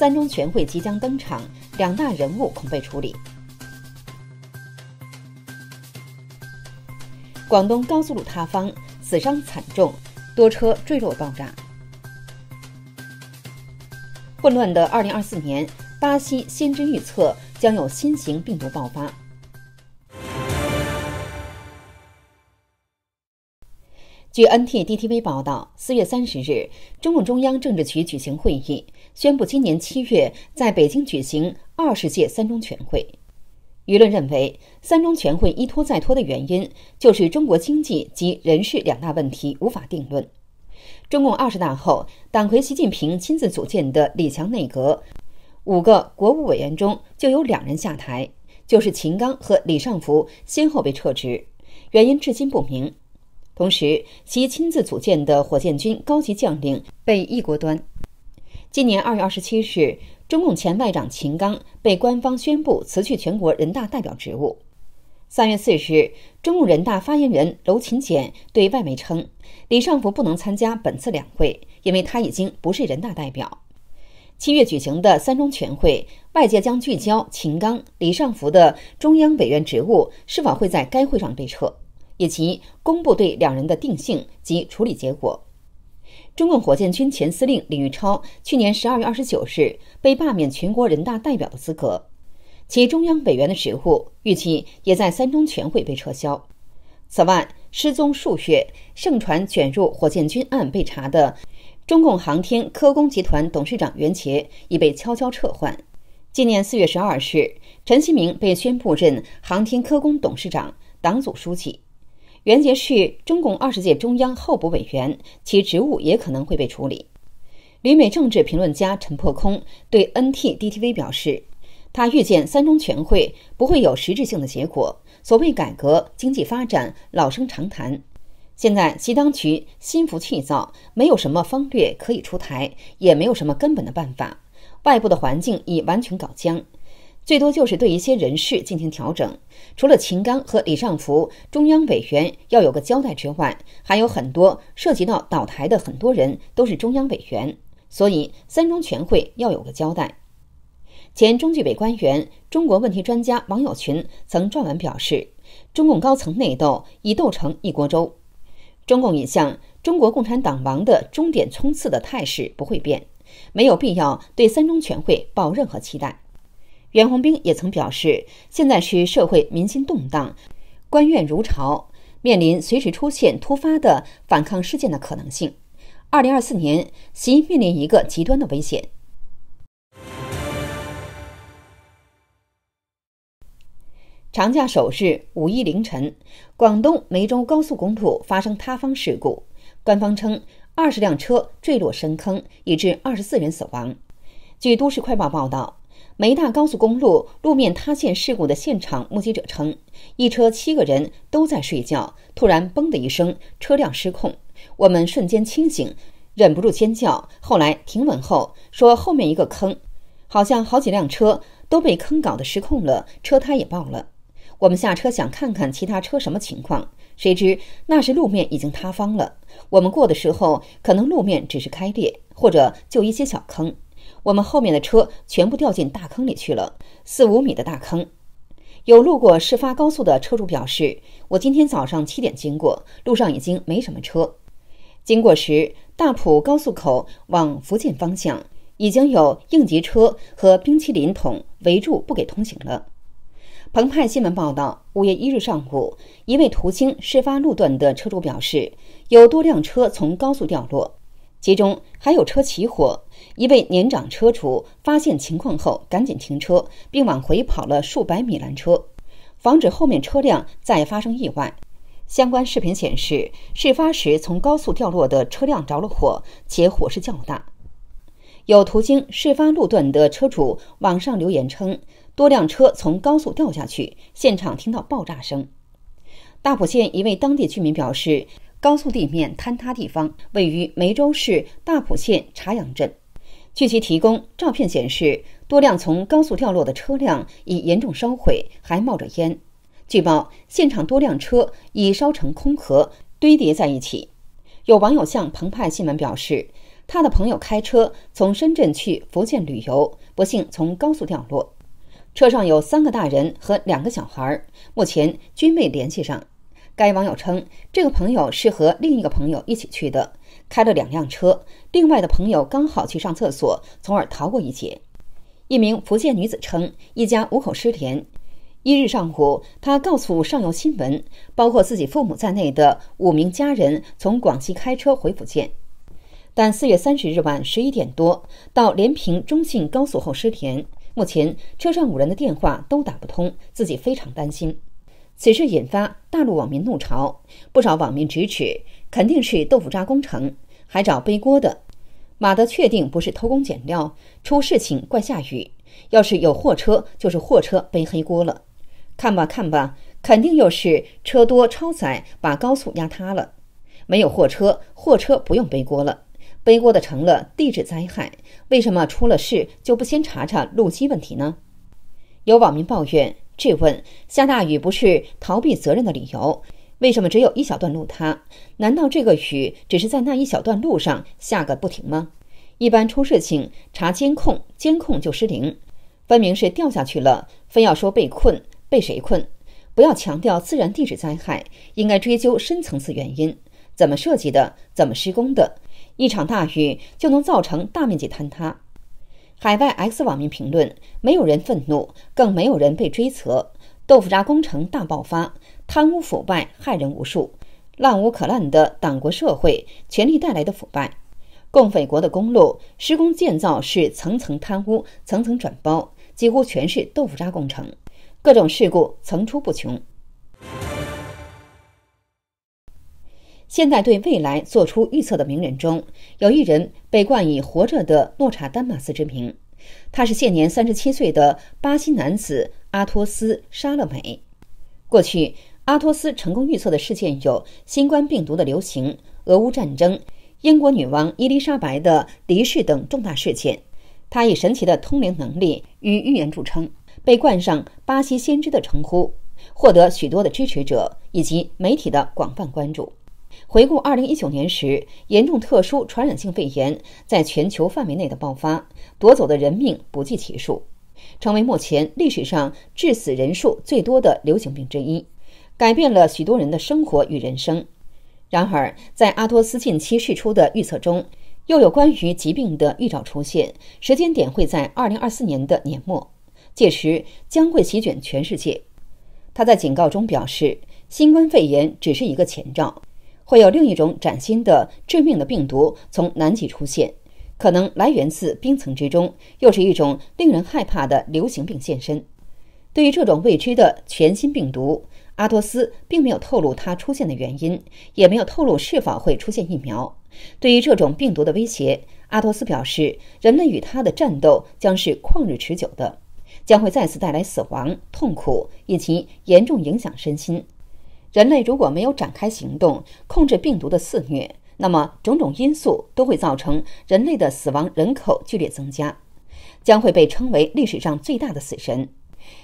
三中全会即将登场，两大人物恐被处理。广东高速路塌方，死伤惨重，多车坠落爆炸。混乱的2024年，巴西先知预测将有新型病毒爆发。据 NTDTV 报道，四月三十日，中共中央政治局举行会议，宣布今年七月在北京举行二十届三中全会。舆论认为，三中全会一拖再拖的原因就是中国经济及人事两大问题无法定论。中共二十大后，党魁习近平亲自组建的李强内阁，五个国务委员中就有两人下台，就是秦刚和李尚福先后被撤职，原因至今不明。同时，其亲自组建的火箭军高级将领被一锅端。今年二月二十七日，中共前外长秦刚被官方宣布辞去全国人大代表职务。三月四日，中共人大发言人娄勤俭对外媒称，李尚福不能参加本次两会，因为他已经不是人大代表。七月举行的三中全会，外界将聚焦秦刚、李尚福的中央委员职务是否会在该会上被撤。以及公布对两人的定性及处理结果。中共火箭军前司令李玉超去年十二月二十九日被罢免全国人大代表的资格，其中央委员的职务预计也在三中全会被撤销。此外，失踪数月、盛传卷入火箭军案被查的中共航天科工集团董事长袁杰已被悄悄撤换。今年四月十二日，陈希明被宣布任航天科工董事长、党组书记。袁杰是中共二十届中央候补委员，其职务也可能会被处理。旅美政治评论家陈破空对 NTDTV 表示，他预见三中全会不会有实质性的结果。所谓改革经济发展，老生常谈。现在习当局心浮气躁，没有什么方略可以出台，也没有什么根本的办法。外部的环境已完全搞僵。最多就是对一些人事进行调整，除了秦刚和李尚福，中央委员要有个交代之外，还有很多涉及到倒台的很多人都是中央委员，所以三中全会要有个交代。前中纪委官员、中国问题专家王友群曾撰文表示：“中共高层内斗已斗成一锅粥，中共一向中国共产党亡的终点冲刺的态势不会变，没有必要对三中全会抱任何期待。”袁宏兵也曾表示，现在是社会民心动荡，官怨如潮，面临随时出现突发的反抗事件的可能性。二零二四年，习面临一个极端的危险。长假首日，五一凌晨，广东梅州高速公路发生塌方事故，官方称二十辆车坠落深坑，已致二十四人死亡。据《都市快报》报道。梅大高速公路路面塌陷事故的现场目击者称，一车七个人都在睡觉，突然“嘣”的一声，车辆失控，我们瞬间清醒，忍不住尖叫。后来停稳后说，后面一个坑，好像好几辆车都被坑搞得失控了，车胎也爆了。我们下车想看看其他车什么情况，谁知那时路面已经塌方了。我们过的时候，可能路面只是开裂，或者就一些小坑。我们后面的车全部掉进大坑里去了，四五米的大坑。有路过事发高速的车主表示：“我今天早上七点经过，路上已经没什么车。经过时，大埔高速口往福建方向已经有应急车和冰淇淋桶围住，不给通行了。”澎湃新闻报道，五月一日上午，一位途经事发路段的车主表示，有多辆车从高速掉落。其中还有车起火，一位年长车主发现情况后，赶紧停车，并往回跑了数百米拦车，防止后面车辆再发生意外。相关视频显示，事发时从高速掉落的车辆着了火，且火势较大。有途经事发路段的车主网上留言称，多辆车从高速掉下去，现场听到爆炸声。大埔县一位当地居民表示。高速地面坍塌地方位于梅州市大埔县茶阳镇。据其提供照片显示，多辆从高速掉落的车辆已严重烧毁，还冒着烟。据报，现场多辆车已烧成空壳，堆叠在一起。有网友向澎湃新闻表示，他的朋友开车从深圳去福建旅游，不幸从高速掉落，车上有三个大人和两个小孩，目前均未联系上。该网友称，这个朋友是和另一个朋友一起去的，开了两辆车，另外的朋友刚好去上厕所，从而逃过一劫。一名福建女子称，一家五口失联。一日上午，她告诉上游新闻，包括自己父母在内的五名家人从广西开车回福建，但四月三十日晚十一点多到连平中信高速后失联，目前车上五人的电话都打不通，自己非常担心。此事引发大陆网民怒潮，不少网民直指肯定是豆腐渣工程，还找背锅的。马德确定不是偷工减料，出事情怪下雨。要是有货车，就是货车背黑锅了。看吧看吧，肯定又是车多超载把高速压塌了。没有货车，货车不用背锅了，背锅的成了地质灾害。为什么出了事就不先查查路基问题呢？有网民抱怨。质问：下大雨不是逃避责任的理由？为什么只有一小段路塌？难道这个雨只是在那一小段路上下个不停吗？一般出事情查监控，监控就失灵，分明是掉下去了，非要说被困，被谁困？不要强调自然地质灾害，应该追究深层次原因：怎么设计的？怎么施工的？一场大雨就能造成大面积坍塌？海外 X 网民评论：没有人愤怒，更没有人被追责。豆腐渣工程大爆发，贪污腐败害人无数，烂无可烂的党国社会，权力带来的腐败。共匪国的公路施工建造是层层贪污，层层转包，几乎全是豆腐渣工程，各种事故层出不穷。现在对未来做出预测的名人中，有一人被冠以“活着的诺查丹马斯”之名，他是现年三十七岁的巴西男子阿托斯·沙勒美。过去，阿托斯成功预测的事件有新冠病毒的流行、俄乌战争、英国女王伊丽莎白的离世等重大事件。他以神奇的通灵能力与预言著称，被冠上“巴西先知”的称呼，获得许多的支持者以及媒体的广泛关注。回顾二零一九年时，严重特殊传染性肺炎在全球范围内的爆发，夺走的人命不计其数，成为目前历史上致死人数最多的流行病之一，改变了许多人的生活与人生。然而，在阿多斯近期释出的预测中，又有关于疾病的预兆出现，时间点会在二零二四年的年末，届时将会席卷全世界。他在警告中表示，新冠肺炎只是一个前兆。会有另一种崭新的致命的病毒从南极出现，可能来源自冰层之中，又是一种令人害怕的流行病现身。对于这种未知的全新病毒，阿托斯并没有透露它出现的原因，也没有透露是否会出现疫苗。对于这种病毒的威胁，阿托斯表示，人类与它的战斗将是旷日持久的，将会再次带来死亡、痛苦以及严重影响身心。人类如果没有展开行动控制病毒的肆虐，那么种种因素都会造成人类的死亡人口剧烈增加，将会被称为历史上最大的死神。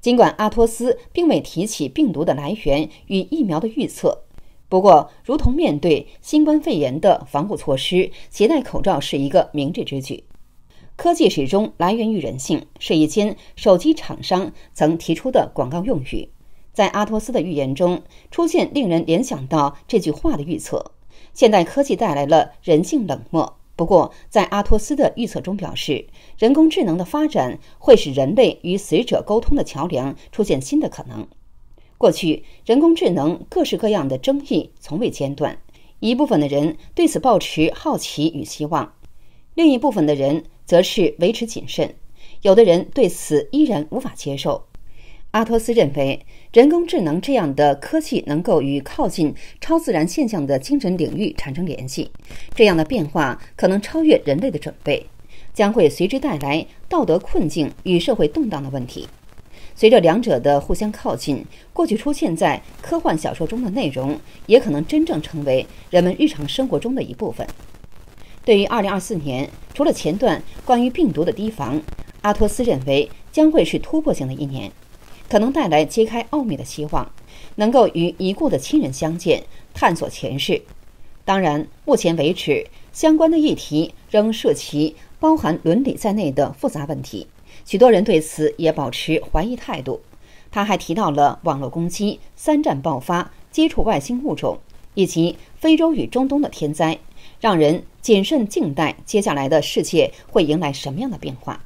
尽管阿托斯并未提起病毒的来源与疫苗的预测，不过，如同面对新冠肺炎的防护措施，携带口罩是一个明智之举。科技始终来源于人性，是一间手机厂商曾提出的广告用语。在阿托斯的预言中，出现令人联想到这句话的预测：现代科技带来了人性冷漠。不过，在阿托斯的预测中表示，人工智能的发展会使人类与死者沟通的桥梁出现新的可能。过去，人工智能各式各样的争议从未间断。一部分的人对此抱持好奇与希望，另一部分的人则是维持谨慎。有的人对此依然无法接受。阿托斯认为，人工智能这样的科技能够与靠近超自然现象的精神领域产生联系，这样的变化可能超越人类的准备，将会随之带来道德困境与社会动荡的问题。随着两者的互相靠近，过去出现在科幻小说中的内容也可能真正成为人们日常生活中的一部分。对于二零二四年，除了前段关于病毒的提防，阿托斯认为将会是突破性的一年。可能带来揭开奥秘的希望，能够与已故的亲人相见，探索前世。当然，目前为止，相关的议题仍涉及包含伦理在内的复杂问题，许多人对此也保持怀疑态度。他还提到了网络攻击、三战爆发、接触外星物种，以及非洲与中东的天灾，让人谨慎静待接下来的世界会迎来什么样的变化。